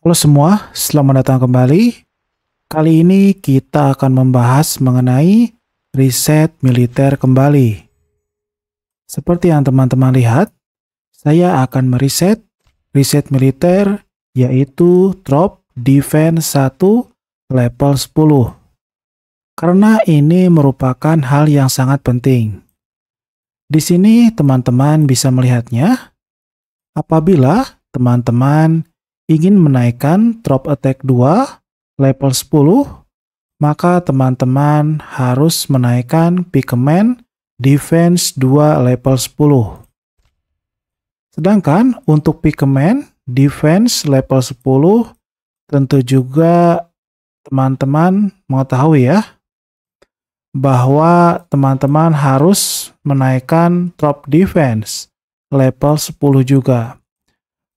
Halo semua, selamat datang kembali. Kali ini kita akan membahas mengenai riset militer kembali. Seperti yang teman-teman lihat, saya akan meriset riset militer yaitu Drop Defense 1 level 10. Karena ini merupakan hal yang sangat penting. Di sini teman-teman bisa melihatnya. Apabila teman-teman ingin menaikkan drop attack 2 level 10, maka teman-teman harus menaikkan pikemen defense 2 level 10. Sedangkan untuk pikemen defense level 10 tentu juga teman-teman mengetahui ya bahwa teman-teman harus menaikkan drop defense level 10 juga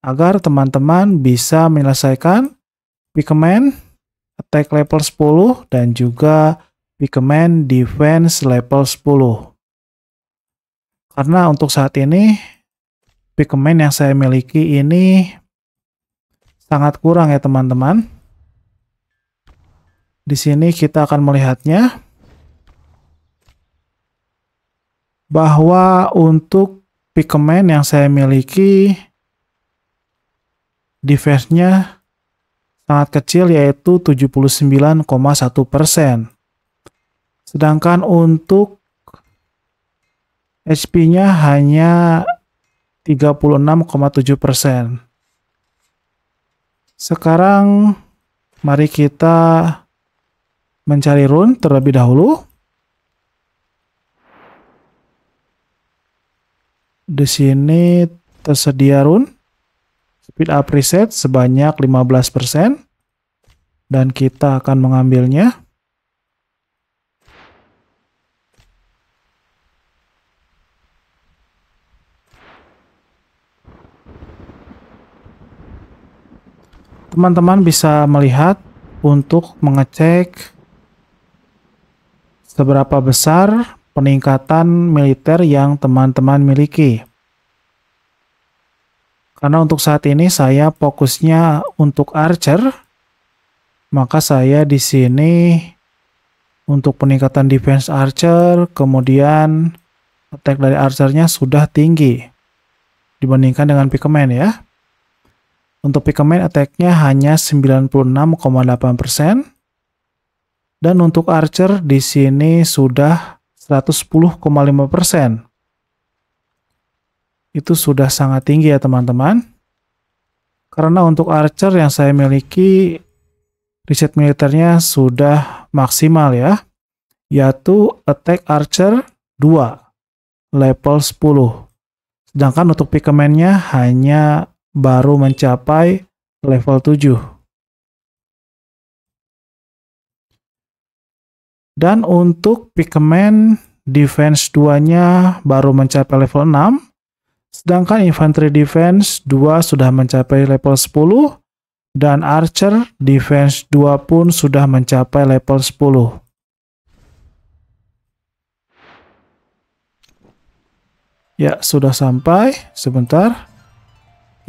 agar teman-teman bisa menyelesaikan Pikmin Attack level 10 dan juga Pikmin Defense level 10. Karena untuk saat ini Pikmin yang saya miliki ini sangat kurang ya teman-teman. Di sini kita akan melihatnya bahwa untuk Pikmin yang saya miliki defense-nya sangat kecil yaitu 79,1%. Sedangkan untuk HP-nya hanya 36,7%. Sekarang mari kita mencari rune terlebih dahulu. Di sini tersedia rune speed up reset sebanyak 15% dan kita akan mengambilnya. Teman-teman bisa melihat untuk mengecek seberapa besar peningkatan militer yang teman-teman miliki. Karena untuk saat ini saya fokusnya untuk archer, maka saya di sini untuk peningkatan defense archer, kemudian attack dari archernya sudah tinggi dibandingkan dengan pikemen ya. Untuk pikemen attacknya hanya 96,8%. Dan untuk archer di sini sudah 110,5% itu sudah sangat tinggi ya teman-teman. Karena untuk Archer yang saya miliki, riset militernya sudah maksimal ya, yaitu Attack Archer 2, level 10. Sedangkan untuk pikemennya hanya baru mencapai level 7. Dan untuk pikemen Defense 2-nya baru mencapai level 6, Sedangkan infantry defense 2 sudah mencapai level 10 dan archer defense 2 pun sudah mencapai level 10. Ya, sudah sampai. Sebentar.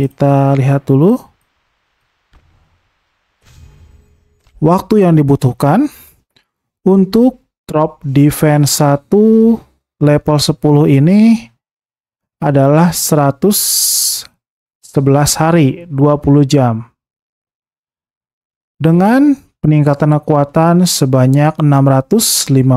Kita lihat dulu. Waktu yang dibutuhkan untuk drop defense 1 level 10 ini adalah 111 hari 20 jam. Dengan peningkatan kekuatan sebanyak 658.000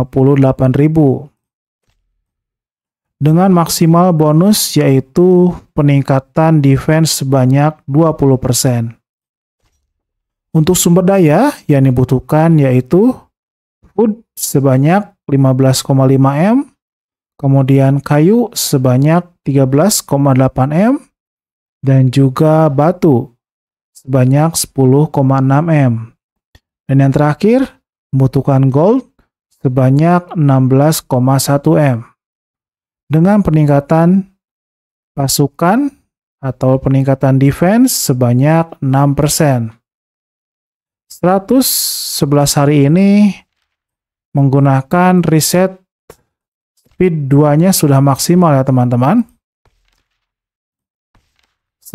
dengan maksimal bonus yaitu peningkatan defense sebanyak 20%. Untuk sumber daya yang dibutuhkan yaitu food sebanyak 15,5M, kemudian kayu sebanyak 13,8M, dan juga batu sebanyak 10,6M. Dan yang terakhir, membutuhkan gold sebanyak 16,1M. Dengan peningkatan pasukan atau peningkatan defense sebanyak 6%. 111 hari ini menggunakan riset Speed 2-nya sudah maksimal ya teman-teman. 111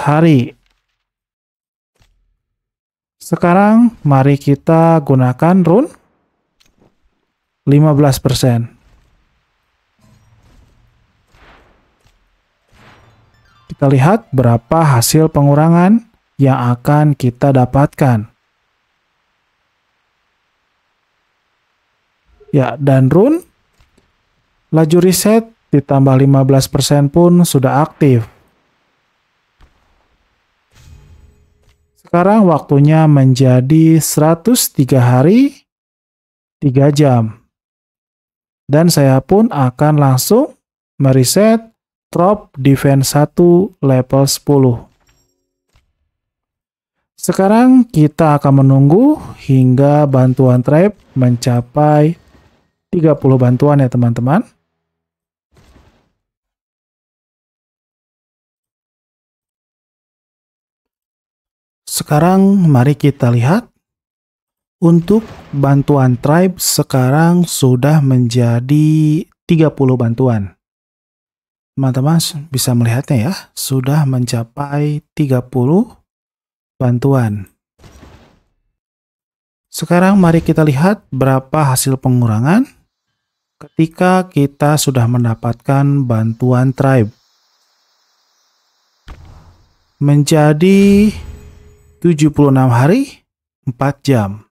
hari. Sekarang mari kita gunakan run 15%. Kita lihat berapa hasil pengurangan yang akan kita dapatkan. Ya, dan rune. Laju riset ditambah 15% pun sudah aktif. Sekarang waktunya menjadi 103 hari 3 jam. Dan saya pun akan langsung meriset drop defense 1 level 10. Sekarang kita akan menunggu hingga bantuan trap mencapai 30 bantuan ya teman-teman. sekarang mari kita lihat untuk bantuan tribe sekarang sudah menjadi 30 bantuan. Teman-teman bisa melihatnya ya, sudah mencapai 30 bantuan. Sekarang mari kita lihat berapa hasil pengurangan ketika kita sudah mendapatkan bantuan tribe. Menjadi 76 hari 4 jam.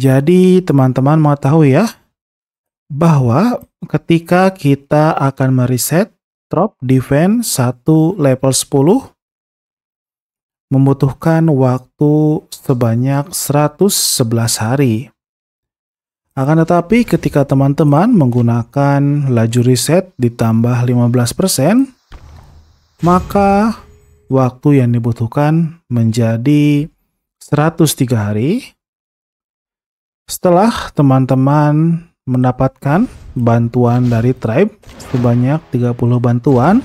Jadi teman-teman mau tahu ya bahwa ketika kita akan mereset drop defense 1 level 10 membutuhkan waktu sebanyak 111 hari. Akan tetapi ketika teman-teman menggunakan laju reset ditambah 15%, maka waktu yang dibutuhkan menjadi 103 hari. Setelah teman-teman mendapatkan bantuan dari tribe sebanyak 30 bantuan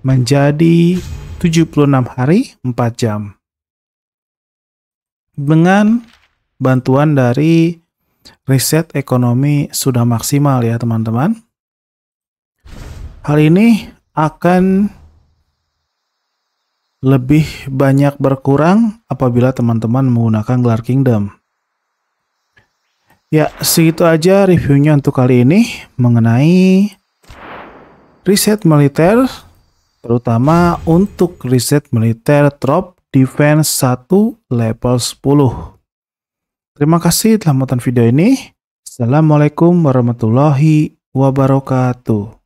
menjadi 76 hari 4 jam. Dengan bantuan dari riset ekonomi sudah maksimal ya teman-teman. Hal ini akan lebih banyak berkurang apabila teman-teman menggunakan gelar kingdom. Ya, segitu aja reviewnya untuk kali ini mengenai riset militer, terutama untuk riset militer drop defense 1 level 10. Terima kasih telah menonton video ini. Assalamualaikum warahmatullahi wabarakatuh.